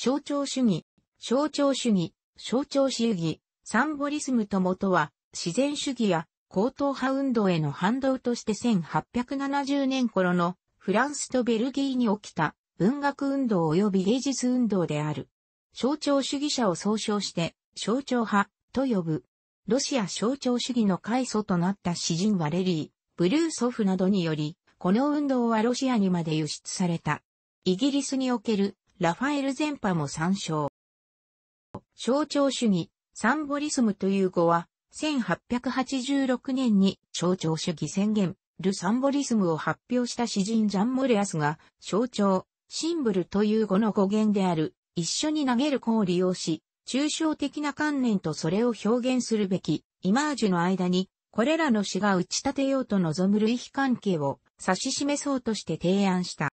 象徴主義、象徴主義、象徴主義、サンボリスムともとは、自然主義や高等派運動への反動として1870年頃のフランスとベルギーに起きた文学運動及び芸術運動である。象徴主義者を総称して象徴派と呼ぶ。ロシア象徴主義の開祖となった詩人はレリー、ブルーソフなどにより、この運動はロシアにまで輸出された。イギリスにおけるラファエル・全般も参照。象徴主義、サンボリスムという語は、1886年に象徴主義宣言、ル・サンボリスムを発表した詩人ジャン・モレアスが、象徴、シンブルという語の語源である、一緒に投げる子を利用し、抽象的な観念とそれを表現するべき、イマージュの間に、これらの詩が打ち立てようと望む類比関係を指し示そうとして提案した。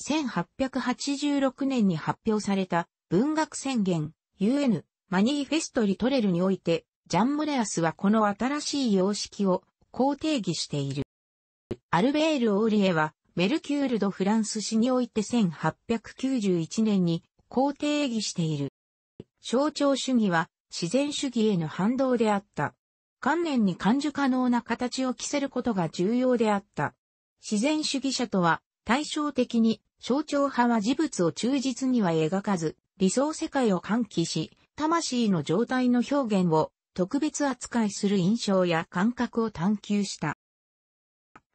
1886年に発表された文学宣言 UN マニーフェストリトレルにおいて、ジャン・ムレアスはこの新しい様式をこう定義している。アルベール・オーリエは、メルキュール・ド・フランス史において1891年にこう定義している。象徴主義は自然主義への反動であった。観念に感受可能な形を着せることが重要であった。自然主義者とは対照的に、象徴派は事物を忠実には描かず、理想世界を喚起し、魂の状態の表現を特別扱いする印象や感覚を探求した。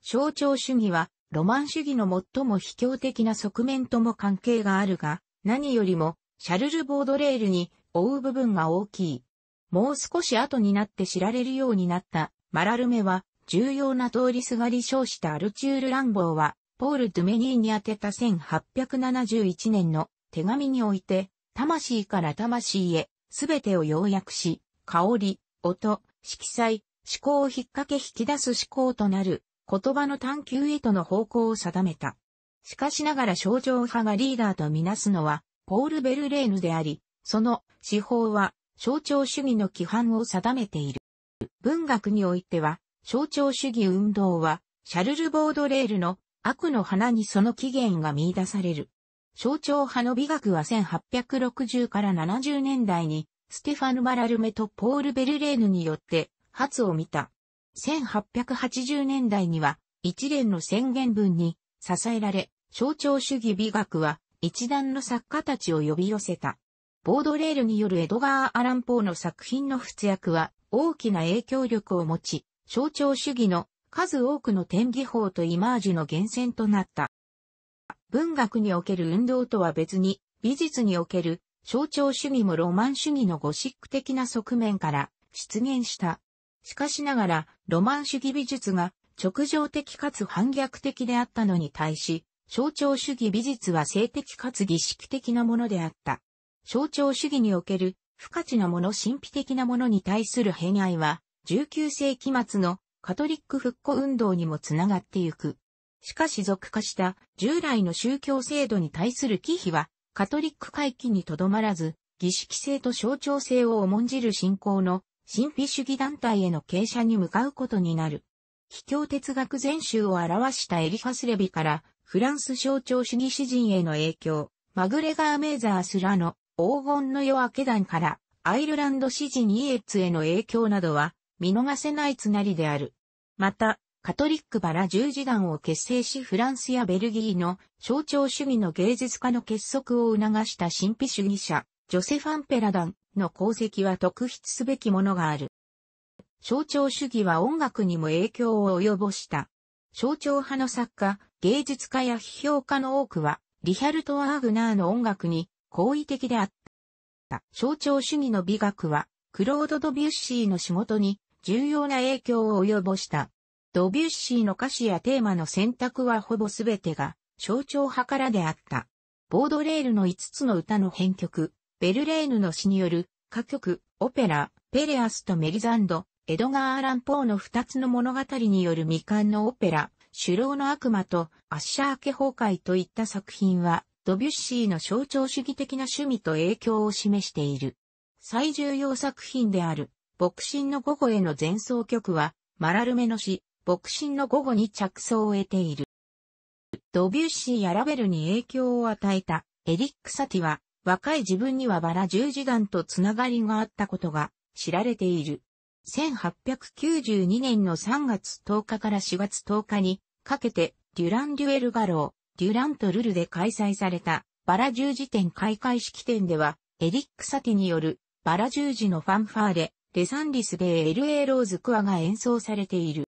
象徴主義は、ロマン主義の最も卑怯的な側面とも関係があるが、何よりも、シャルル・ボードレールに覆う部分が大きい。もう少し後になって知られるようになった、マラルメは、重要な通りすがり称したアルチュール・ランボーは、ポール・ドゥメニーに宛てた1871年の手紙において、魂から魂へ、すべてを要約し、香り、音、色彩、思考を引っ掛け引き出す思考となる、言葉の探求へとの方向を定めた。しかしながら症状派がリーダーとみなすのは、ポール・ベルレーヌであり、その、手法は、象徴主義の規範を定めている。文学においては、象徴主義運動は、シャルル・ボードレールの悪の花にその起源が見出される。象徴派の美学は1860から70年代に、ステファヌ・マラルメとポール・ベルレーヌによって、初を見た。1880年代には、一連の宣言文に、支えられ、象徴主義美学は、一段の作家たちを呼び寄せた。ボードレールによるエドガー・アラン・ポーの作品の活躍は、大きな影響力を持ち、象徴主義の数多くの点技法とイマージュの源泉となった。文学における運動とは別に、美術における象徴主義もロマン主義のゴシック的な側面から出現した。しかしながら、ロマン主義美術が直情的かつ反逆的であったのに対し、象徴主義美術は性的かつ儀式的なものであった。象徴主義における不価値なもの神秘的なものに対する偏愛は、19世紀末のカトリック復古運動にもつながってゆく。しかし俗化した従来の宗教制度に対する忌避は、カトリック回帰にとどまらず、儀式性と象徴性を重んじる信仰の神秘主義団体への傾斜に向かうことになる。秘境哲学全集を表したエリファス・レビからフランス象徴主義詩人への影響、マグレガー・メーザースらの黄金の夜明け団からアイルランド詩人イエッツへの影響などは見逃せないつなりである。また、カトリックバラ十字団を結成しフランスやベルギーの象徴主義の芸術家の結束を促した神秘主義者、ジョセファン・ペラダンの功績は特筆すべきものがある。象徴主義は音楽にも影響を及ぼした。象徴派の作家、芸術家や批評家の多くは、リヒャルト・アーグナーの音楽に好意的であった。象徴主義の美学は、クロード・ドビュッシーの仕事に重要な影響を及ぼした。ドビュッシーの歌詞やテーマの選択はほぼ全てが象徴派からであった。ボードレールの5つの歌の編曲、ベルレーヌの詩による歌曲、オペラ、ペレアスとメリザンド、エドガー・アラン・ポーの2つの物語による未完のオペラ、首老の悪魔とアッシャー家崩壊といった作品は、ドビュッシーの象徴主義的な趣味と影響を示している。最重要作品である。牧神の午後への前奏曲は、マラルメの詩、牧神の午後に着想を得ている。ドビュッシーやラベルに影響を与えたエリック・サティは、若い自分にはバラ十字団とつながりがあったことが知られている。1892年の3月10日から4月10日にかけて、デュラン・デュエル・ガロー、デュランとルルで開催されたバラ十字展開会式典では、エリック・サティによるバラ十字のファンファーレ、デサンリス・でイ・エル・エーローズ・クアが演奏されている。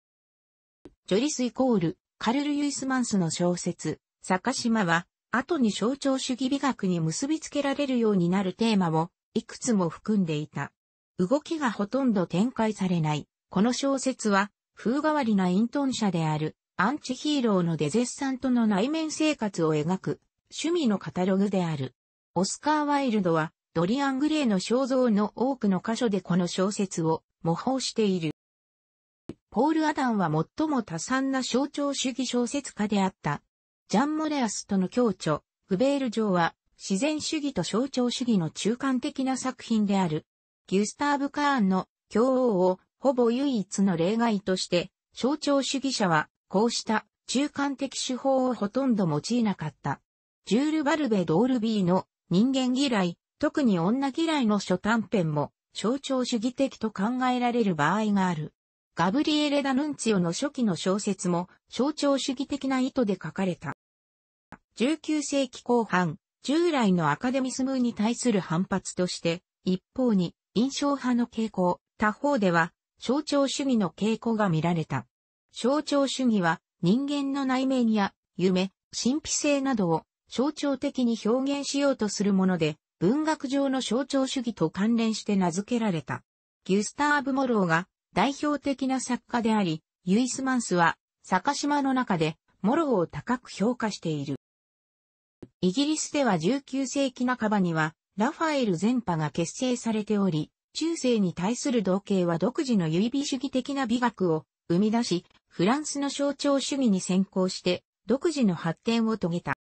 ジョリスイコール、カルル・ユイスマンスの小説、坂島は、後に象徴主義美学に結びつけられるようになるテーマを、いくつも含んでいた。動きがほとんど展開されない。この小説は、風変わりな陰遁者である、アンチヒーローのデゼッサンとの内面生活を描く、趣味のカタログである。オスカー・ワイルドは、ドリアン・グレイの肖像の多くの箇所でこの小説を模倣している。ポール・アダンは最も多産な象徴主義小説家であった。ジャン・モレアスとの共著、グベール城は自然主義と象徴主義の中間的な作品である。ギュスターブ・カーンの共王をほぼ唯一の例外として、象徴主義者はこうした中間的手法をほとんど用いなかった。ジュール・バルベ・ドールビーの人間嫌い、特に女嫌いの書短編も象徴主義的と考えられる場合がある。ガブリエレ・ダ・ヌンチオの初期の小説も象徴主義的な意図で書かれた。19世紀後半、従来のアカデミスムに対する反発として、一方に印象派の傾向、他方では象徴主義の傾向が見られた。象徴主義は人間の内面や夢、神秘性などを象徴的に表現しようとするもので、文学上の象徴主義と関連して名付けられた。ギュスターブ・モローが代表的な作家であり、ユイスマンスは、坂島の中で、モローを高く評価している。イギリスでは19世紀半ばには、ラファエル全派が結成されており、中世に対する同型は独自のイビ主義的な美学を生み出し、フランスの象徴主義に先行して、独自の発展を遂げた。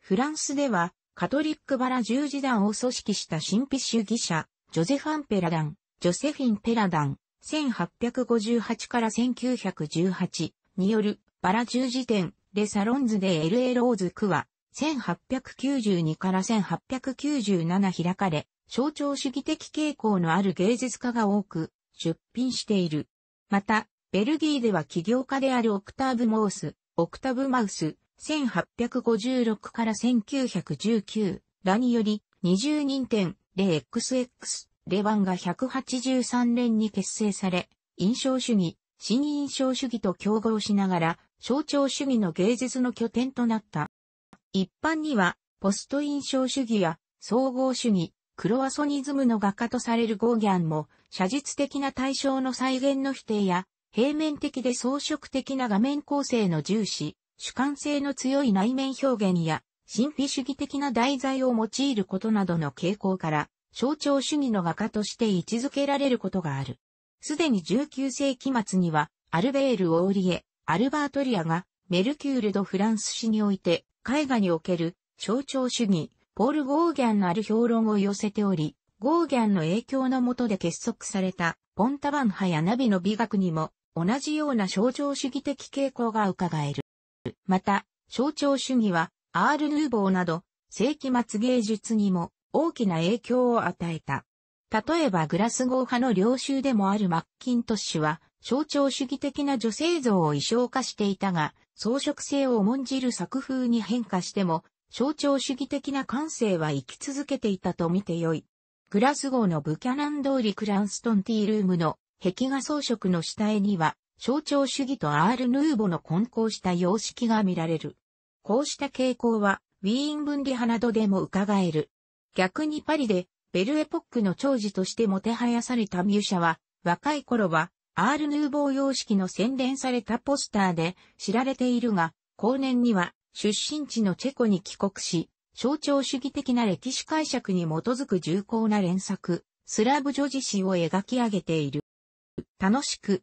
フランスでは、カトリックバラ十字団を組織した神秘主義者、ジョゼファン・ペラダン、ジョセフィン・ペラダン、1858から1918によるバラ十字展、レサロンズで l エローズ区は、1892から1897開かれ、象徴主義的傾向のある芸術家が多く出品している。また、ベルギーでは起業家であるオクターブ・モース、オクタブ・マウス、1856から1919らにより2点レ x x レバンが183連に結成され、印象主義、新印象主義と競合しながら、象徴主義の芸術の拠点となった。一般には、ポスト印象主義や総合主義、クロアソニズムの画家とされるゴーギャンも、写実的な対象の再現の否定や、平面的で装飾的な画面構成の重視、主観性の強い内面表現や、神秘主義的な題材を用いることなどの傾向から、象徴主義の画家として位置づけられることがある。すでに19世紀末には、アルベール・オーリエ、アルバートリアが、メルキュール・ド・フランス史において、絵画における象徴主義、ポール・ゴーギャンのある評論を寄せており、ゴーギャンの影響のもとで結束された、ポンタバン派やナビの美学にも、同じような象徴主義的傾向が伺える。また、象徴主義は、アール・ヌーボーなど、世紀末芸術にも大きな影響を与えた。例えばグラスゴー派の領袖でもあるマッキントッシュは、象徴主義的な女性像を衣装化していたが、装飾性を重んじる作風に変化しても、象徴主義的な感性は生き続けていたと見てよい。グラスゴーのブキャナン通りクランストンティールームの壁画装飾の下絵には、象徴主義とアール・ヌーボの混交した様式が見られる。こうした傾向は、ウィーン分離派などでも伺える。逆にパリで、ベルエポックの長寿としてもてはやされたミュシャは、若い頃は、アール・ヌーボー様式の洗練されたポスターで知られているが、後年には出身地のチェコに帰国し、象徴主義的な歴史解釈に基づく重厚な連作、スラブ女子史を描き上げている。楽しく、